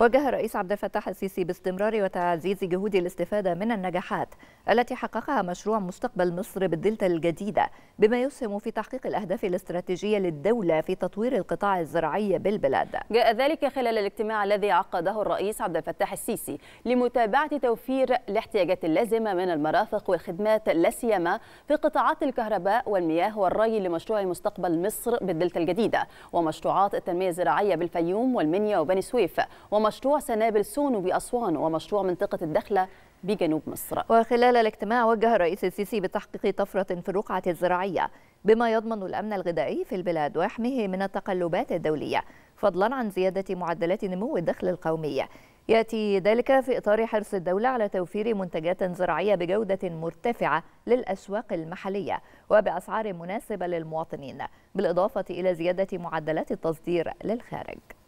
وجه الرئيس عبد الفتاح السيسي باستمرار وتعزيز جهود الاستفادة من النجاحات التي حققها مشروع مستقبل مصر بالدلتا الجديدة بما يسهم في تحقيق الأهداف الاستراتيجية للدولة في تطوير القطاع الزراعي بالبلاد جاء ذلك خلال الاجتماع الذي عقده الرئيس عبد الفتاح السيسي لمتابعة توفير الاحتياجات اللازمة من المرافق والخدمات لاسيما في قطاعات الكهرباء والمياه والري لمشروع مستقبل مصر بالدلتا الجديدة ومشروعات التنمية الزراعية بالفيوم والمنيا وبني سويف ومشروع سنابل سونو بأسوان ومشروع منطقة الدخلة بجنوب مصر وخلال الاجتماع وجه الرئيس السيسي بتحقيق طفرة في الرقعة الزراعية بما يضمن الأمن الغذائي في البلاد ويحميه من التقلبات الدولية فضلا عن زيادة معدلات نمو الدخل القومي يأتي ذلك في إطار حرص الدولة على توفير منتجات زراعية بجودة مرتفعة للأسواق المحلية وبأسعار مناسبة للمواطنين بالإضافة إلى زيادة معدلات التصدير للخارج